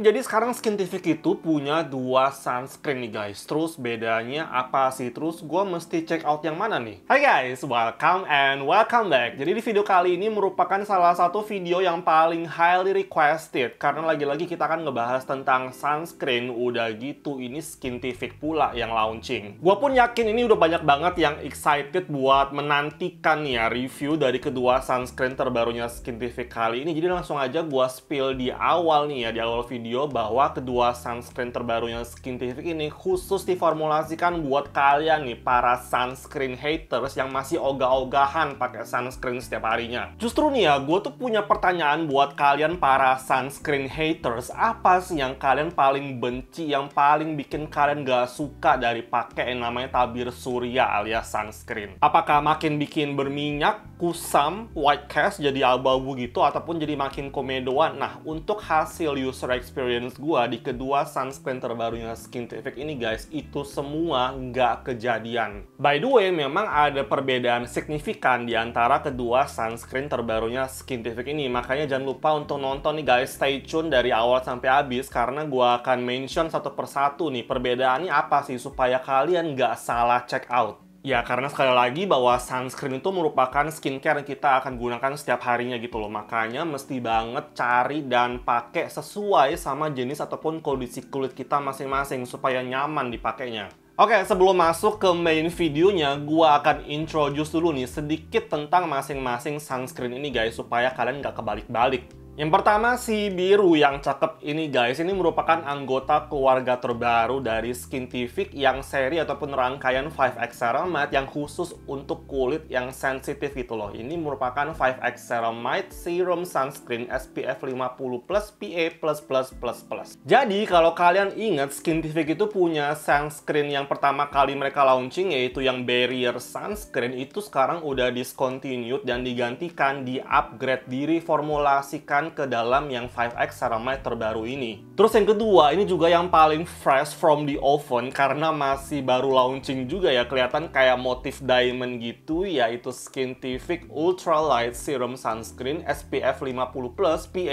jadi sekarang Skintific itu punya dua sunscreen nih guys. Terus bedanya apa sih? Terus gue mesti check out yang mana nih? Hai guys, welcome and welcome back. Jadi di video kali ini merupakan salah satu video yang paling highly requested. Karena lagi-lagi kita akan ngebahas tentang sunscreen. Udah gitu ini Skintific pula yang launching. Gue pun yakin ini udah banyak banget yang excited buat menantikan ya review dari kedua sunscreen terbarunya Skintific kali ini. Jadi langsung aja gue spill di awal nih ya, di awal video video bahwa kedua sunscreen terbarunya TV ini khusus diformulasikan buat kalian nih para sunscreen haters yang masih ogah-ogahan pakai sunscreen setiap harinya. Justru nih ya, gue tuh punya pertanyaan buat kalian para sunscreen haters. Apa sih yang kalian paling benci, yang paling bikin kalian gak suka dari pakai yang namanya tabir surya alias sunscreen? Apakah makin bikin berminyak kusam, white cast jadi abu-abu gitu ataupun jadi makin komedoan. Nah, untuk hasil user experience gue di kedua sunscreen terbarunya Skintific ini guys, itu semua nggak kejadian. By the way, memang ada perbedaan signifikan di antara kedua sunscreen terbarunya Skintific ini. Makanya jangan lupa untuk nonton nih guys, stay tune dari awal sampai habis karena gue akan mention satu persatu nih perbedaannya apa sih supaya kalian nggak salah check out. Ya karena sekali lagi bahwa sunscreen itu merupakan skincare yang kita akan gunakan setiap harinya gitu loh. Makanya mesti banget cari dan pakai sesuai sama jenis ataupun kondisi kulit kita masing-masing supaya nyaman dipakainya. Oke, sebelum masuk ke main videonya, gua akan introduce dulu nih sedikit tentang masing-masing sunscreen ini guys supaya kalian nggak kebalik-balik. Yang pertama si biru yang cakep ini guys, ini merupakan anggota keluarga terbaru dari Skin TV yang seri ataupun rangkaian 5X Ceramide yang khusus untuk kulit yang sensitif itu loh. Ini merupakan 5X Ceramide Serum Sunscreen SPF 50 plus PA plus plus plus plus. Jadi kalau kalian ingat Skin TV itu punya sunscreen yang pertama kali mereka launching yaitu yang barrier sunscreen itu sekarang udah discontinued dan digantikan di upgrade diri formulasikan masukkan ke dalam yang 5X ceramai terbaru ini. Terus yang kedua, ini juga yang paling fresh from the oven karena masih baru launching juga ya. Kelihatan kayak motif diamond gitu, yaitu Tific Ultra Light Serum Sunscreen SPF 50+, PA++++.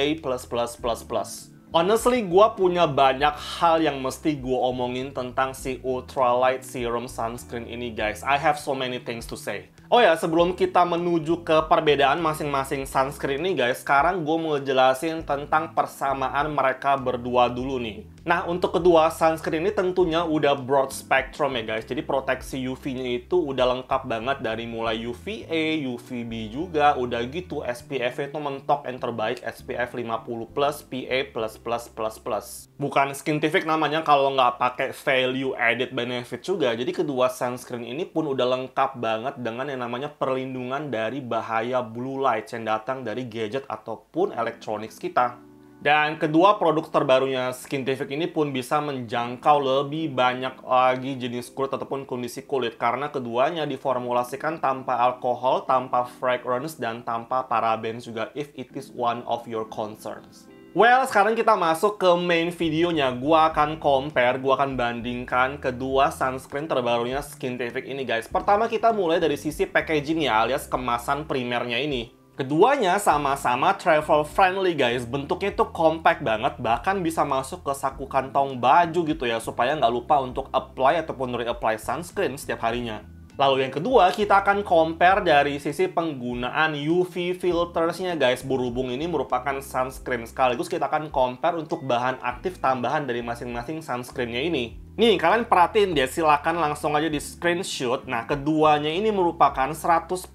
Honestly, gue punya banyak hal yang mesti gue omongin tentang si Ultralight Serum Sunscreen ini guys. I have so many things to say. Oh ya, sebelum kita menuju ke perbedaan masing-masing sunscreen nih guys, sekarang gue mau jelasin tentang persamaan mereka berdua dulu nih. Nah, untuk kedua sunscreen ini tentunya udah broad spectrum ya guys. Jadi proteksi UV-nya itu udah lengkap banget dari mulai UVA, UVB juga, udah gitu SPF itu mentok yang terbaik SPF 50 plus, PA plus plus plus plus. Bukan scientific namanya kalau nggak pakai value added benefit juga. Jadi kedua sunscreen ini pun udah lengkap banget dengan yang namanya perlindungan dari bahaya blue light yang datang dari gadget ataupun elektronik kita. Dan kedua produk terbarunya Skintific ini pun bisa menjangkau lebih banyak lagi jenis kulit ataupun kondisi kulit karena keduanya diformulasikan tanpa alkohol, tanpa fragrance, dan tanpa paraben juga if it is one of your concerns. Well, sekarang kita masuk ke main videonya. Gua akan compare, gua akan bandingkan kedua sunscreen terbarunya Skintific ini, guys. Pertama kita mulai dari sisi packagingnya alias kemasan primernya ini. Keduanya sama-sama travel friendly guys, bentuknya itu compact banget, bahkan bisa masuk ke saku kantong baju gitu ya, supaya nggak lupa untuk apply ataupun reapply sunscreen setiap harinya. Lalu yang kedua, kita akan compare dari sisi penggunaan UV filtersnya guys. Berhubung ini merupakan sunscreen, sekaligus kita akan compare untuk bahan aktif tambahan dari masing-masing sunscreennya ini. Nih, kalian perhatiin deh, silahkan langsung aja di screenshot. Nah, keduanya ini merupakan 100%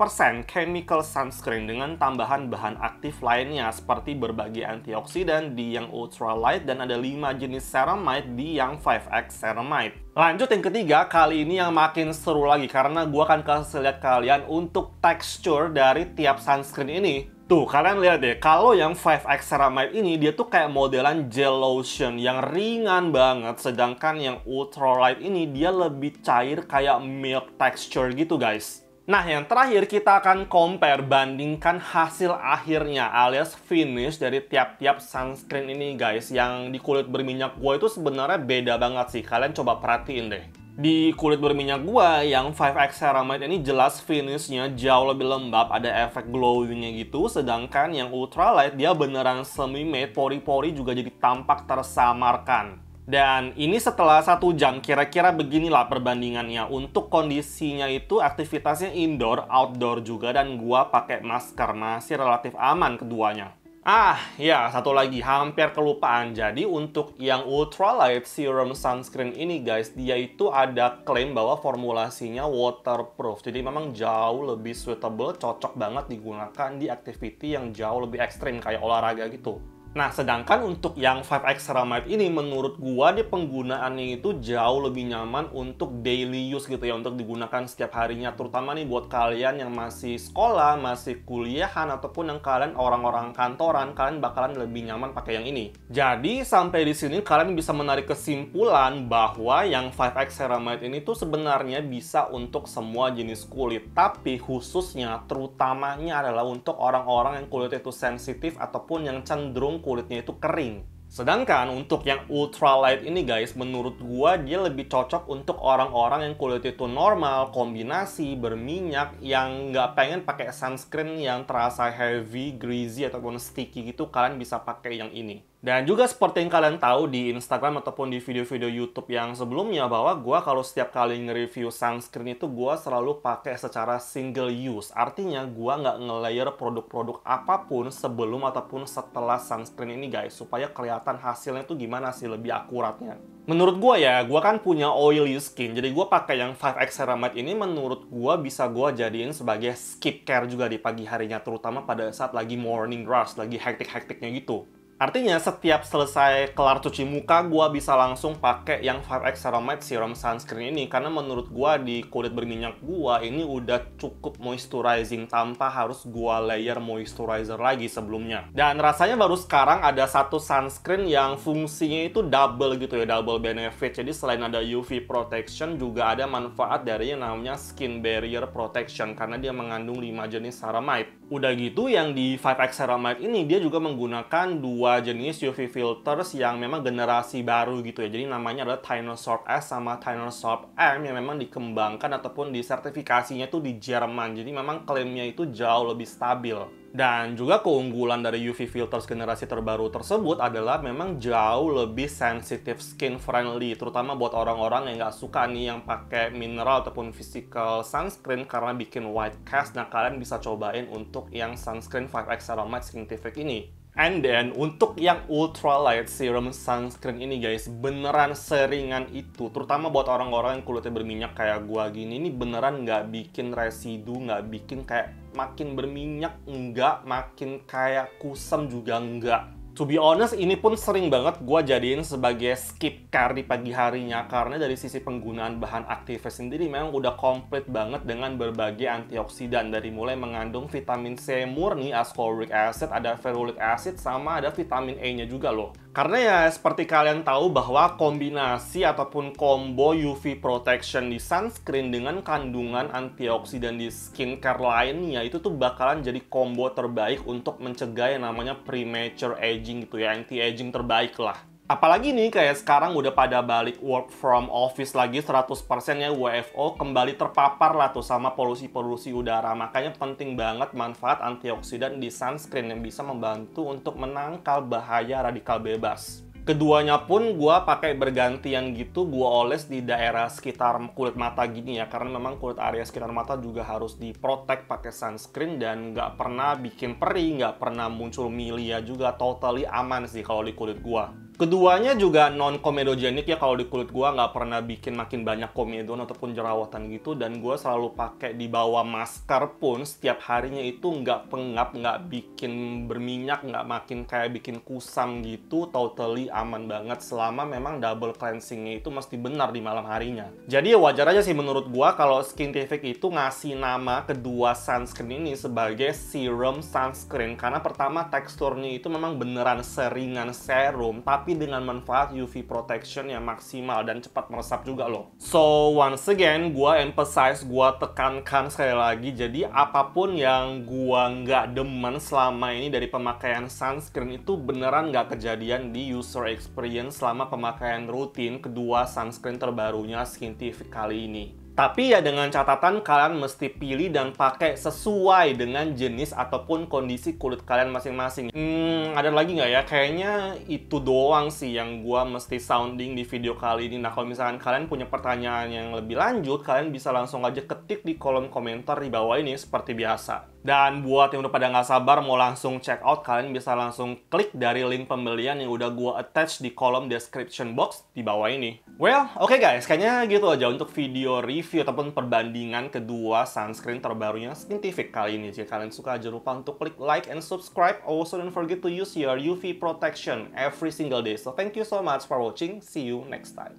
chemical sunscreen dengan tambahan bahan aktif lainnya seperti berbagai antioksidan di yang ultralight dan ada 5 jenis ceramide di yang 5X ceramide. Lanjut yang ketiga, kali ini yang makin seru lagi karena gua akan kasih lihat kalian untuk tekstur dari tiap sunscreen ini. Tuh, kalian lihat deh, kalau yang 5X Ceramide ini, dia tuh kayak modelan gel lotion yang ringan banget, sedangkan yang Ultra Light ini, dia lebih cair kayak milk texture gitu guys. Nah, yang terakhir kita akan compare, bandingkan hasil akhirnya alias finish dari tiap-tiap sunscreen ini guys. Yang di kulit berminyak gue itu sebenarnya beda banget sih, kalian coba perhatiin deh di kulit berminyak gua yang 5X Ceramide ini jelas finishnya jauh lebih lembab, ada efek glowingnya gitu, sedangkan yang ultralight dia beneran semi matte, pori-pori juga jadi tampak tersamarkan. Dan ini setelah satu jam, kira-kira beginilah perbandingannya. Untuk kondisinya itu aktivitasnya indoor, outdoor juga, dan gua pakai masker masih relatif aman keduanya. Ah, ya, satu lagi, hampir kelupaan. Jadi, untuk yang Ultralight Serum Sunscreen ini, guys, dia itu ada klaim bahwa formulasinya waterproof. Jadi, memang jauh lebih suitable, cocok banget digunakan di activity yang jauh lebih ekstrim, kayak olahraga gitu. Nah, sedangkan untuk yang 5X Ceramite ini menurut gua dia penggunaannya itu jauh lebih nyaman untuk daily use gitu ya, untuk digunakan setiap harinya terutama nih buat kalian yang masih sekolah, masih kuliahan ataupun yang kalian orang-orang kantoran, kalian bakalan lebih nyaman pakai yang ini. Jadi, sampai di sini kalian bisa menarik kesimpulan bahwa yang 5X Ceramite ini tuh sebenarnya bisa untuk semua jenis kulit, tapi khususnya terutamanya adalah untuk orang-orang yang kulitnya itu sensitif ataupun yang cenderung kulitnya itu kering. Sedangkan untuk yang ultralight ini guys, menurut gua dia lebih cocok untuk orang-orang yang kulit itu normal, kombinasi, berminyak, yang nggak pengen pakai sunscreen yang terasa heavy, greasy, ataupun sticky gitu, kalian bisa pakai yang ini. Dan juga seperti yang kalian tahu di Instagram ataupun di video-video YouTube yang sebelumnya bahwa gue kalau setiap kali nge-review sunscreen itu gue selalu pakai secara single use. Artinya gue nggak nge-layer produk-produk apapun sebelum ataupun setelah sunscreen ini guys. Supaya kelihatan hasilnya itu gimana sih lebih akuratnya. Menurut gue ya, gue kan punya oily skin. Jadi gue pakai yang 5X Ceramide ini menurut gue bisa gue jadiin sebagai skip care juga di pagi harinya. Terutama pada saat lagi morning rush, lagi hektik-hektiknya gitu. Artinya setiap selesai kelar cuci muka, gue bisa langsung pakai yang 5X Ceramide Serum Sunscreen ini karena menurut gue di kulit berminyak gue ini udah cukup moisturizing tanpa harus gue layer moisturizer lagi sebelumnya. Dan rasanya baru sekarang ada satu sunscreen yang fungsinya itu double gitu ya, double benefit. Jadi selain ada UV protection juga ada manfaat dari yang namanya skin barrier protection karena dia mengandung 5 jenis ceramide. Udah gitu yang di 5X Ceramide ini dia juga menggunakan dua jenis UV filters yang memang generasi baru gitu ya. Jadi namanya adalah Tynosorb S sama Tynosorb M yang memang dikembangkan ataupun disertifikasinya tuh di Jerman. Jadi memang klaimnya itu jauh lebih stabil. Dan juga keunggulan dari UV filters generasi terbaru tersebut adalah memang jauh lebih sensitif skin friendly, terutama buat orang-orang yang nggak suka nih yang pakai mineral ataupun physical sunscreen karena bikin white cast. Nah, kalian bisa cobain untuk yang sunscreen 5X Ceramide Scientific ini. And then untuk yang ultralight serum sunscreen ini guys beneran seringan itu terutama buat orang-orang yang kulitnya berminyak kayak gua gini ini beneran nggak bikin residu nggak bikin kayak makin berminyak enggak, makin kayak kusam juga enggak. To be honest, ini pun sering banget gue jadiin sebagai skip car di pagi harinya karena dari sisi penggunaan bahan aktifnya sendiri memang udah komplit banget dengan berbagai antioksidan dari mulai mengandung vitamin C murni, ascorbic acid, ada ferulic acid, sama ada vitamin E-nya juga loh. Karena ya seperti kalian tahu bahwa kombinasi ataupun combo UV protection di sunscreen dengan kandungan antioksidan di skincare lainnya itu tuh bakalan jadi combo terbaik untuk mencegah yang namanya premature aging gitu ya, anti aging terbaik lah. Apalagi nih kayak sekarang udah pada balik work from office lagi 100% ya WFO kembali terpapar lah tuh sama polusi-polusi udara. Makanya penting banget manfaat antioksidan di sunscreen yang bisa membantu untuk menangkal bahaya radikal bebas. Keduanya pun gue pakai bergantian gitu, gue oles di daerah sekitar kulit mata gini ya, karena memang kulit area sekitar mata juga harus diprotek pakai sunscreen dan nggak pernah bikin perih, nggak pernah muncul milia juga, totally aman sih kalau di kulit gue. Keduanya juga non komedogenik ya kalau di kulit gua nggak pernah bikin makin banyak komedo ataupun jerawatan gitu dan gua selalu pakai di bawah masker pun setiap harinya itu nggak pengap, nggak bikin berminyak, nggak makin kayak bikin kusam gitu, totally aman banget selama memang double cleansingnya itu mesti benar di malam harinya. Jadi ya wajar aja sih menurut gua kalau skin effect itu ngasih nama kedua sunscreen ini sebagai serum sunscreen karena pertama teksturnya itu memang beneran seringan serum tapi tapi dengan manfaat UV protection yang maksimal dan cepat meresap juga loh. So once again, gue emphasize, gue tekankan sekali lagi, jadi apapun yang gue nggak demen selama ini dari pemakaian sunscreen itu beneran nggak kejadian di user experience selama pemakaian rutin kedua sunscreen terbarunya Skintific kali ini. Tapi ya dengan catatan kalian mesti pilih dan pakai sesuai dengan jenis ataupun kondisi kulit kalian masing-masing. Hmm, ada lagi nggak ya? Kayaknya itu doang sih yang gua mesti sounding di video kali ini. Nah, kalau misalkan kalian punya pertanyaan yang lebih lanjut, kalian bisa langsung aja ketik di kolom komentar di bawah ini seperti biasa. Dan buat yang udah pada nggak sabar mau langsung check out, kalian bisa langsung klik dari link pembelian yang udah gue attach di kolom description box di bawah ini. Well, oke okay guys, kayaknya gitu aja untuk video review ataupun perbandingan kedua sunscreen terbarunya Skintific kali ini. Jika kalian suka, jangan lupa untuk klik like and subscribe. Also, don't forget to use your UV protection every single day. So, thank you so much for watching. See you next time.